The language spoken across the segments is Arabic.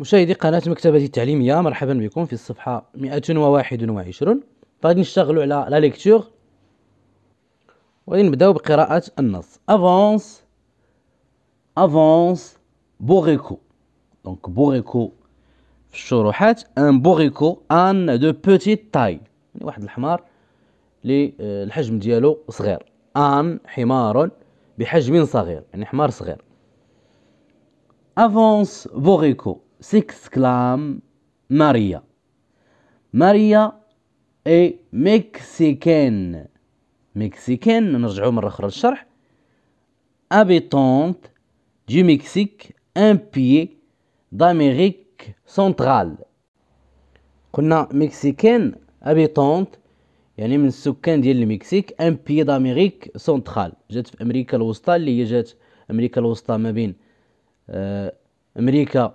مشاهدي قناة مكتبتي التعليمية مرحبا بكم في الصفحة 121 غادي نشتغلوا على لا ليكتور وغادي نبداو بقراءة النص افونس افونس بوريكو دونك بوريكو في الشروحات ان بوريكو ان دو بوتيت تاي يعني واحد الحمار اللي آه، الحجم ديالو صغير ان حمار بحجم صغير يعني حمار صغير افونس بوريكو كلام ماريا ماريا اي مكسيكين مكسيكين نرجعو مرة أخرى للشرح. أبيتونت دي مكسيك ان بيي داميريك سنترال قلنا مكسيكان ابيتونت يعني من السكان ديال المكسيك ان بي داميريك سنترال جات في امريكا الوسطى اللي هي جات امريكا الوسطى ما بين آه، امريكا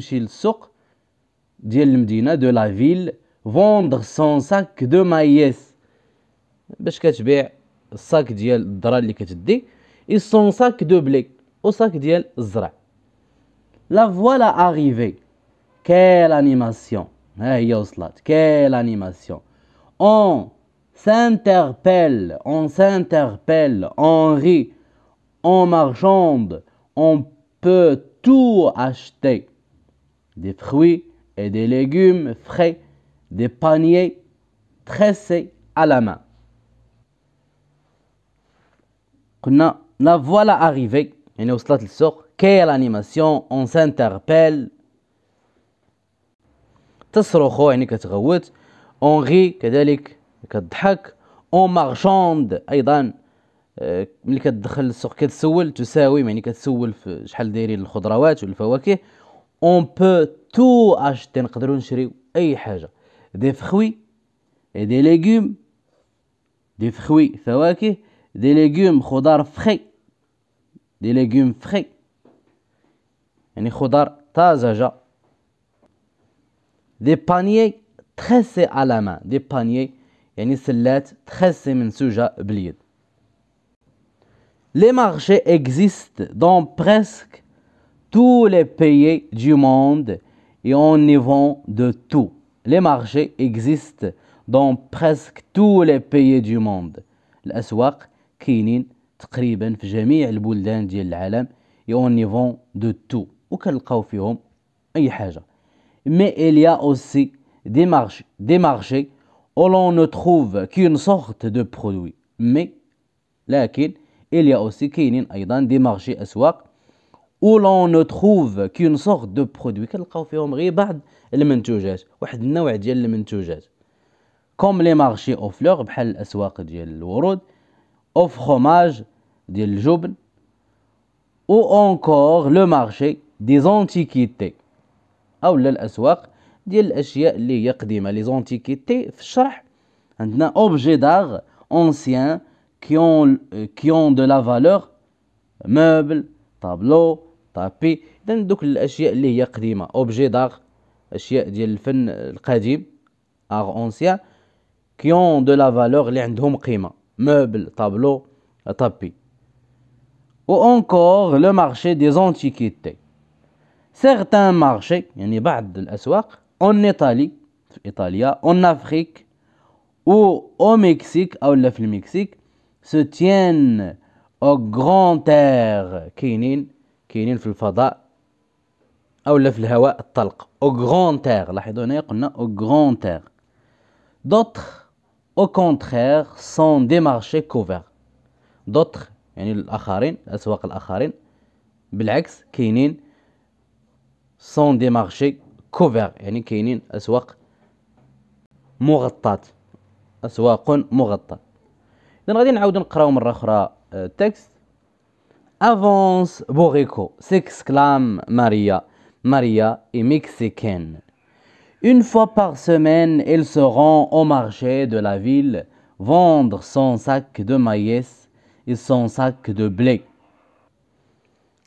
sur le de la ville vendre son sac de maïs et son sac de blé au sac de zra. La voilà arrivée. Quelle animation. Eh quelle animation. On s'interpelle, on rit, on marchande, on peut tout acheter. des fruits et des légumes frais, des paniers tressés à la main. قلنا لا فوالا اريفي يعني وصلت للسوق كاين الانيماسيون اون سانتربيل تصرخو يعني كتغوت اون غي كذلك كتضحك اون مارشوند ايضا ملي كتدخل للسوق كتسول تساوي يعني كتسول في شحال دايرين الخضروات والفواكه On peut tout acheter, on peut Des fruits, et des légumes. Des fruits, des légumes, frais. Des légumes frais. des légumes frais. Des paniers tressés à la main, des paniers, c'est-à-dire des paniers tissés à Les marchés existent dans presque tous les pays du monde et on y vend de tout. Les marchés existent dans presque tous les pays du monde. الأسواق كاينين تقريبا في جميع البلدان ديال العالم et on y vend de tout. وكنلقاو فيهم Mais il y a aussi des marchés, des marchés où l'on ne trouve qu'une sorte de produit. Mais il y a aussi كاينين ايضا des marchés أسواق او لون نو تروف qu'une sorte دو برودوي كنلقاو فيهم غير بعض المنتوجات واحد النوع ديال المنتوجات كوم لي مارشي او فلور بحال الاسواق ديال الورود او فروماج ديال الجبن او اونكور لو مارشي دي زونتيكيتي او الاسواق ديال الاشياء اللي هي قديمه لي زونتيكيتي في الشرح عندنا اوبجي دار اونسيان كيون كيون دو لا فالور موبل طابلو طابي اذا دوك الاشياء اللي هي قديمه اوبجي داغ اشياء ديال الفن القديم اغ اونسيان كيون دو لا فالور اللي عندهم قيمه موبل طابلو طابي و اونكور لو مارشي دي زونتيكيتي سيغتان مارشي يعني بعض الاسواق اون ايطالي في ايطاليا اون افريك و او مكسيك او لا في المكسيك سو تيان او غران تير كاينين كاينين في الفضاء لا في الهواء الطلق او غون تيغ لاحظوا هنايا قلنا او غون تيغ دوتر او كونترير سون دي مارشي كوفر دوتر يعني الاخرين الاسواق الاخرين بالعكس كاينين سون دي مارشي كوفر يعني كاينين اسواق مغطاة اسواق مغطاة اذا غادي نعاود نقراو مره اخرى التكست آه، Avance, Borico, s'exclame Maria. Maria est mexicaine. Une fois par semaine, elle se rend au marché de la ville vendre son sac de maïs et son sac de blé.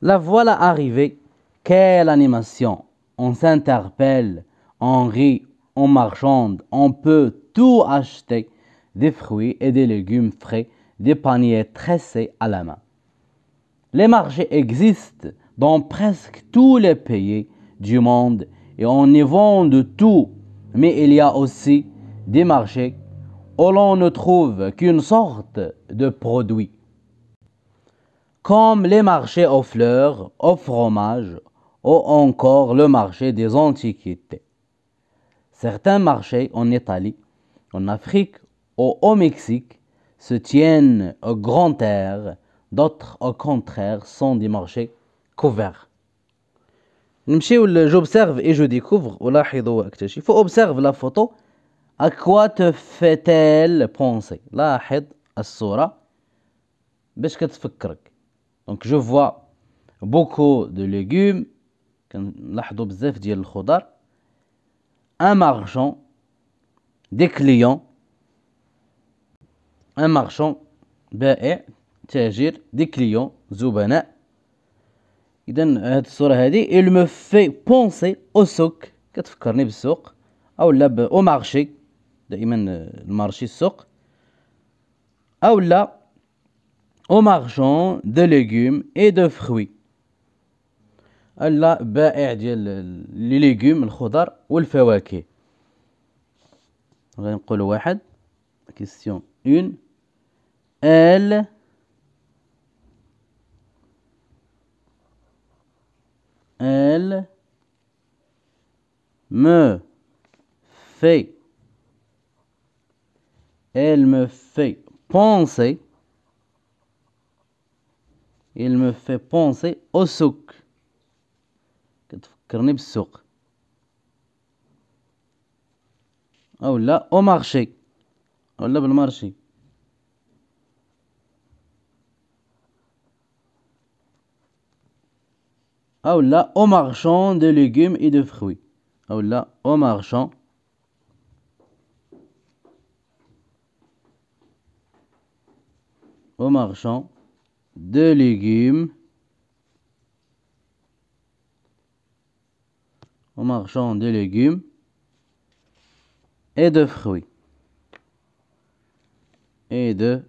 La voilà arrivée. Quelle animation On s'interpelle, on rit, on marchande, on peut tout acheter, des fruits et des légumes frais, des paniers tressés à la main. Les marchés existent dans presque tous les pays du monde et on y vend de tout. Mais il y a aussi des marchés où l'on ne trouve qu'une sorte de produit. Comme les marchés aux fleurs, aux fromages ou encore le marché des antiquités. Certains marchés en Italie, en Afrique ou au Mexique se tiennent au grand air d'autres au contraire sont des marchés couverts. نمشيو جوبسيرف اي جو ديكوفر ولاحظوا اكتشف اوبسيرف لا فوتو اكوا تفتيل بونسي لاحظ الصوره باش كتفكرك دونك جو فوا بوكو دو ليغوم كنلاحظوا بزاف ديال الخضر ان مارشون دي كليون ان مارشون بائع تاجر دي كليون زبناء اذا هاد الصوره هادي il me fait penser au سوق كتفكرني بالسوق او لا او مارشي دائما آه، المارشي السوق او لا او مارشون دو ليغوم اي دو فروي الا بائع ديال لي ليغوم الخضر والفواكه غنقولوا واحد كيسيون اون ال Elle me fait. Elle me fait penser. Il me fait penser au souk. كتفكرني بالسوق او لا او مارشي ولا بالمارشي Aoula au marchand de légumes et de fruits. Aoula au marchand. marchand de légumes. Au marchand de légumes et de fruits. Et de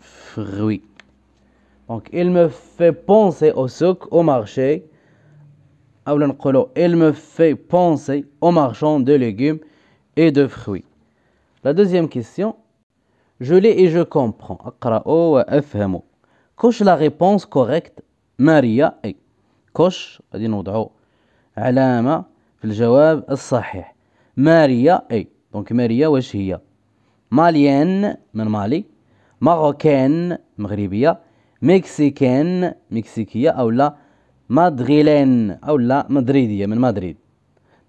fruits. Donc, il me fait penser au souk, au marché. Il me fait penser aux marchand de légumes et de fruits. La deuxième question, je l'ai et je comprends. Coche la réponse correcte. Maria est. Coche, Alama Filjawab علامة Maria, الجواب Donc, Maria, مكسيكان مكسيكية أو لا مدغيلان أو لا مدريدية من مدريد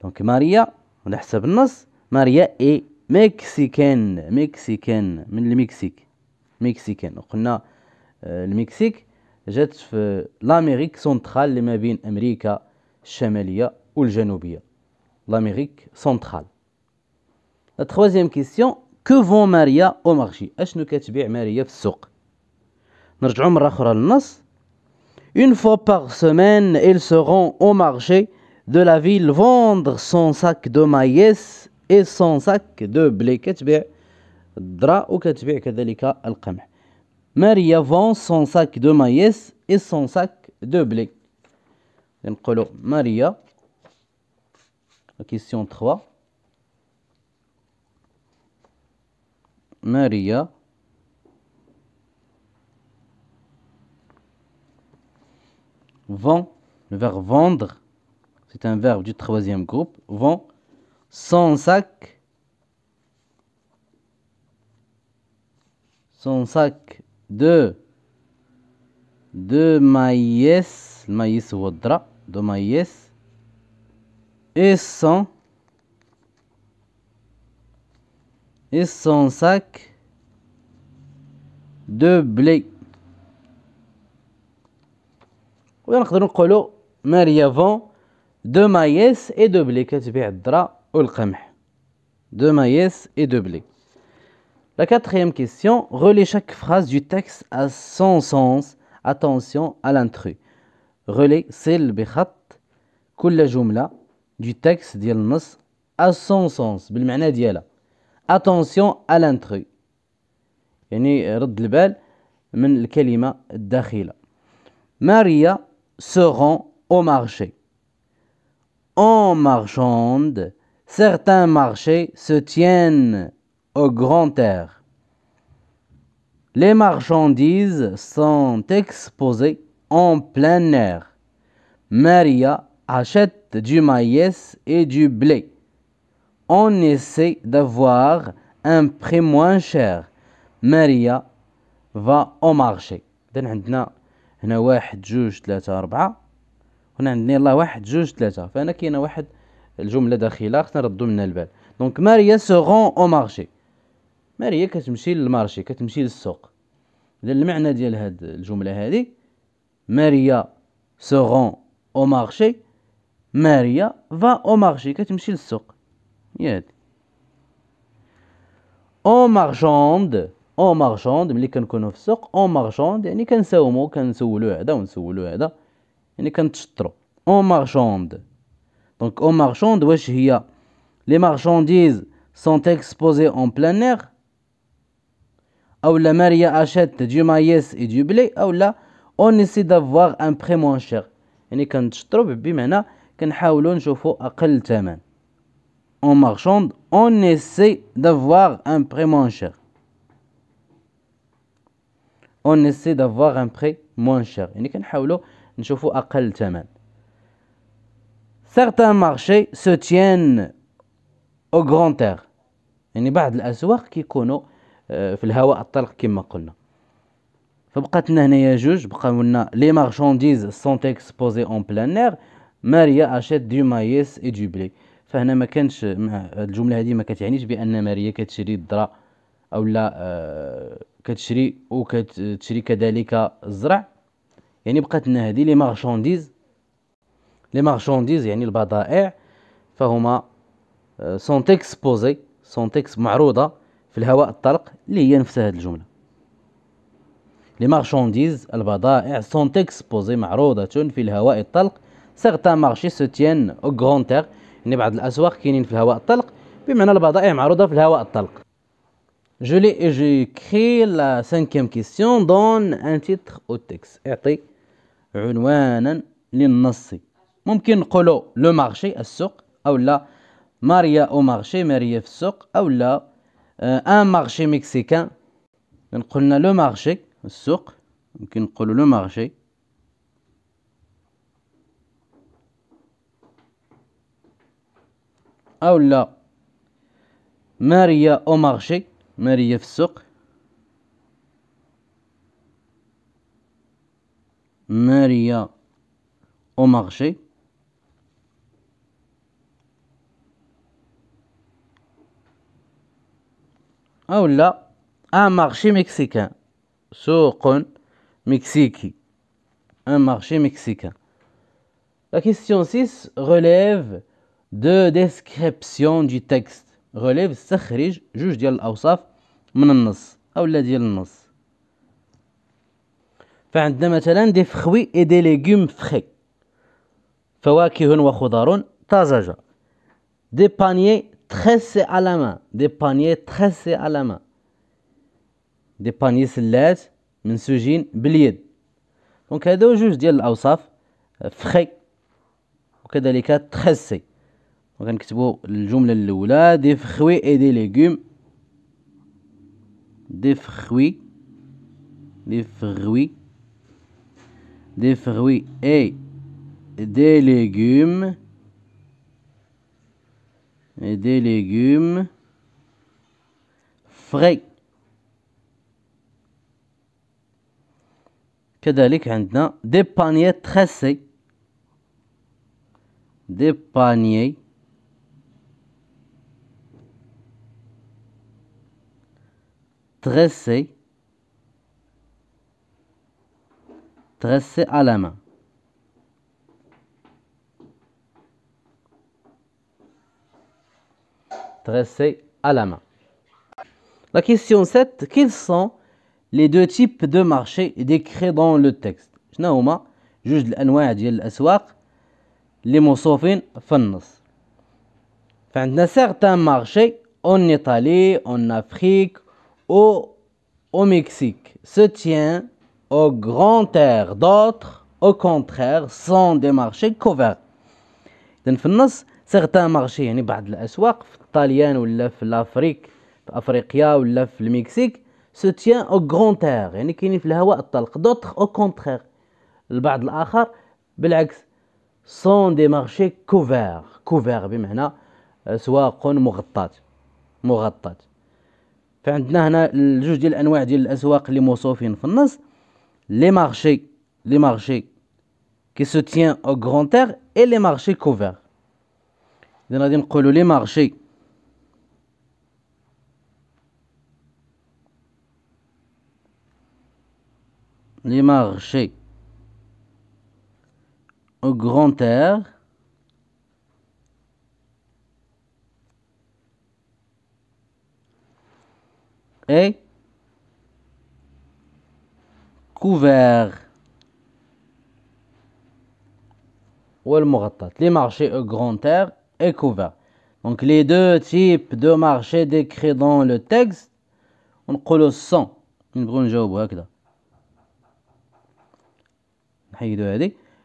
دونك ماريا ونحسب النص ماريا إي مكسيكان مكسيكان من المكسيك مكسيكان وقلنا آه، المكسيك جات في لاميريك سونترال اللي ما بين أمريكا الشمالية والجنوبية لاميريك سونترال لا تخوازيام كيسيون كو فون ماريا او مارشي اشنو كتبيع ماريا في السوق Une fois par semaine, ils se au marché de la ville vendre son sac de maïs et son sac de blé كتبيع وكتبيع كذلك vend son sac de maïs et son sac de blé Maria. question 3 Maria. vend, le verbe vendre, c'est un verbe du troisième groupe, vend son sac, son sac de, de maïs, maïs ou de maïs, et sans et son sac de blé. ونقدروا نقولوا فون دو مايس اي دو بلي كتبيع الذره والقمح دو مايس اي دو بلي La quatrième question, relie chaque phrase du texte à son sens. Attention à l'intrus. Relie celle بخط كل جملة دو texte ديال النص à son sens بالمعنى ديالها. Attention à l'intrus. يعني رد البال من الكلمة الداخلة. ماريا seront au marché. En marchande, certains marchés se tiennent au grand air. Les marchandises sont exposées en plein air. Maria achète du maïs et du blé. On essaie d'avoir un prix moins cher. Maria va au marché. هنا واحد جوج ثلاثة أربعة هنا عندنا يلاه واحد جوج ثلاثة فهنا كاينه واحد الجملة داخلة خصنا نردو منها البال دونك ماريا سوغون أو مارشي ماريا كتمشي للمارشي كتمشي للسوق إذا المعنى ديال هاد الجملة هادي ماريا سوغون أو مارشي ماريا فا أو مارشي كتمشي للسوق يا هادي أو مارشوند En marchande, on à dire En marchande, les marchandises sont exposées en plein air la achète du maïs et du blé on essaie d'avoir un prix moins cher On marchande, on essaie d'avoir un prix moins cher. اون سي دافواغ ان بري موان شير يعني كنحاولوا نشوفوا اقل ثمن سارتان مارشي سو تيان او grand air يعني بعض الاسواق كيكونوا آه، في الهواء الطلق كما قلنا فبقات لنا هنايا جوج بقاو لنا لي مارشانديز سون اكسبوزي اون بلان اير ماريا اشيت دو مايس اي دو بلي فهنا ما كانش الجمله هذه ما كتعنيش بان ماريا كتشري الذره او لا آه، كتشري وكتشري كذلك الزرع يعني بقات لنا هذه لي مارشونديز لي مارشونديز يعني البضائع فهما سون تكسبوزي سون تكس معروضه في الهواء الطلق اللي هي نفس هذه الجمله لي مارشونديز البضائع سون تكسبوزي معروضه في الهواء الطلق سيغتان مارشي سوتيان او غرون يعني بعض الاسواق كاينين في الهواء الطلق بمعنى البضائع معروضه في الهواء الطلق Je l'ai, j'ai créé la cinquième question donne un titre au texte. اعطي عنوانا للنص. ممكن نقولوا لو مارشي السوق او لا ماريا او مارشي ماريا في السوق او لا ان مارشي مكسيكان قلنا لو مارشي السوق ممكن نقولوا لو مارشي او لا ماريا او مارشي Maria au marché Ou là, un marché mexicain سوق mexique un marché mexicain La question 6 relève de description du texte. غوليف استخرج جوج ديال الاوصاف من النص اولا ديال النص فعندنا مثلا دي فخوي اي دي ليغوم فخي فواكه وخضار طازجه دي بانيي تريسي على ما دي بانيي تريسي على ما دي بانيي سلات منسوجين باليد دونك هادو جوج ديال الاوصاف فخي وكذلك تخسي renquez Des fruits et des légumes. Des fruits. Des fruits. Des fruits et des légumes. Et des légumes. Frais. quest que maintenant? Des paniers tressés. Des paniers. tressé tressé à la main. tressé à la main. La question 7, quels sont les deux types de marchés décrits dans le texte Je هما de الانواع ديال الاسواق اللي موصوفين في النص a certains marchés en Italie, en Afrique au, au Mexique se tient au grand air d'autres au contraire sont des marchés couverts اذا في النص سيغتان مارشي يعني بعض الاسواق في الطاليان ولا في لافريك في افريقيا ولا في المكسيك سو تيان او غرون تيغ يعني كاينين في الهواء الطلق دوطخ او كونتخيغ البعض الاخر بالعكس سون دي مارشي كوفير كوفير بمعنى اسواق مغطاه مغطاه فعندنا هنا جوج ديال الانواع ديال الاسواق اللي موصوفين في النص لي مارشي لي مارشي كي سوتيان او غران تير اي لي مارشي كوفير اذا غادي نقولوا لي مارشي لي مارشي او غران تير couvert. Ou le marchés marchés grand air et couvert. Donc les deux types de marchés décrits dans le texte, on le sang.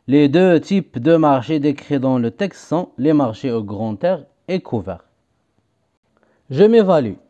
Les deux types de marchés décrits dans le texte sont les marchés au grand air et couvert Je m'évalue.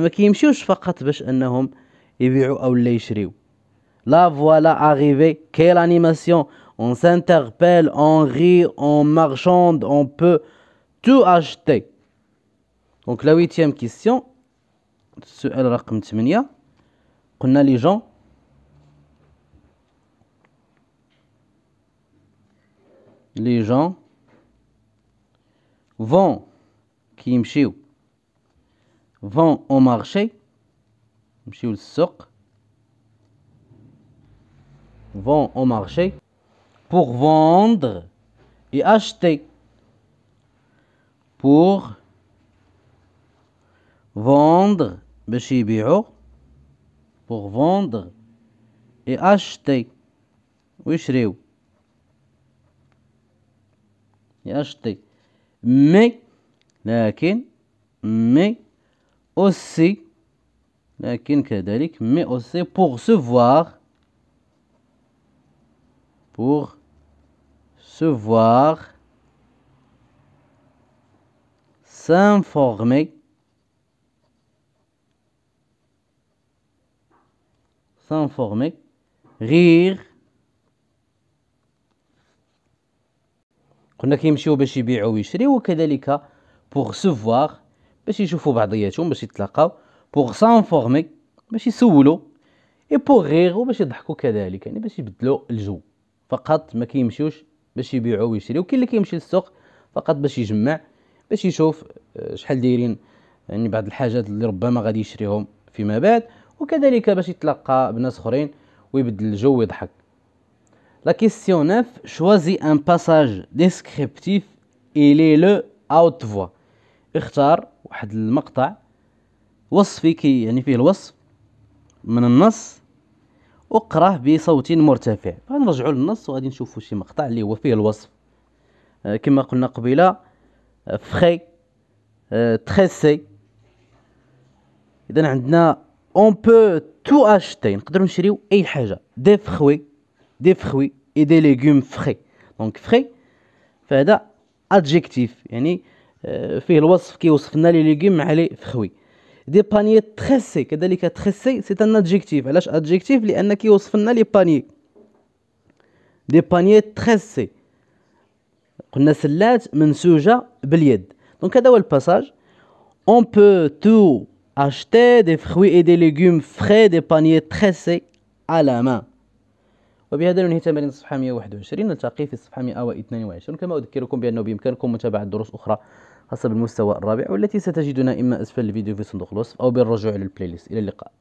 Mais qui m'a dit que je suis en train de faire des choses, Là, voilà arrivé. Quelle animation! On s'interpelle, on rit, on marchande, on peut tout acheter. Donc, la huitième question. Je vais vous dire que Quand les gens. Les gens. Vont. Qui marchent vont au marché. Vont au marché pour vendre et acheter. Pour vendre, pour vendre et acheter. Oui, je et acheter. Mais, mais, aussi mais aussi pour se voir pour se voir s'informer s'informer rire قلنا pour se voir باش يشوفوا بعضياتهم باش يتلاقاو بوغ سانفورمي باش يسولوا اي بوغ غيغوا باش يضحكوا كذلك يعني باش يبدلوا الجو فقط ما كيمشيوش باش يبيعوا ويشريوا كاين اللي كيمشي للسوق فقط باش يجمع باش يشوف آه، شحال دايرين يعني بعض الحاجات اللي ربما غادي يشريهم فيما بعد وكذلك باش يتلاقى بناس اخرين ويبدل الجو ويضحك لا كيسيون 9 شوازي ان باساج ديسكريبتيف اي لي لو اوت فوا اختار واحد المقطع وصفي كي يعني فيه الوصف من النص اقراه بصوت مرتفع فنرجعوا للنص وغادي نشوفوا شي مقطع اللي هو فيه الوصف آه، كما قلنا قبيله فخي تخيسي تريسي اذا عندنا اون بو تو اشتي نقدروا نشريو اي حاجه دي فخوي دي فخوي اي دي ليغوم فخي دونك فخي فهذا ادجيكتيف يعني آه، فيه الوصف كيوصف لنا لي ليغيم مع لي فخوي دي بانيي تريسي كذلك تريسي سي ان ادجيكتيف علاش ادجيكتيف لان كيوصف لنا لي بانيي دي بانيي تريسي قلنا سلات منسوجه باليد دونك هذا هو الباساج اون بو تو اشتي دي فخوي اي دي légumes فري دي بانيي تريسي على ما وبهذا ننهي تمرين الصفحة 121 نلتقي في الصفحة 122 كما أذكركم بأنه بإمكانكم متابعة دروس أخرى خاصة بالمستوى الرابع والتي ستجدونها إما أسفل الفيديو في صندوق الوصف أو بالرجوع للبلاي ليست إلى اللقاء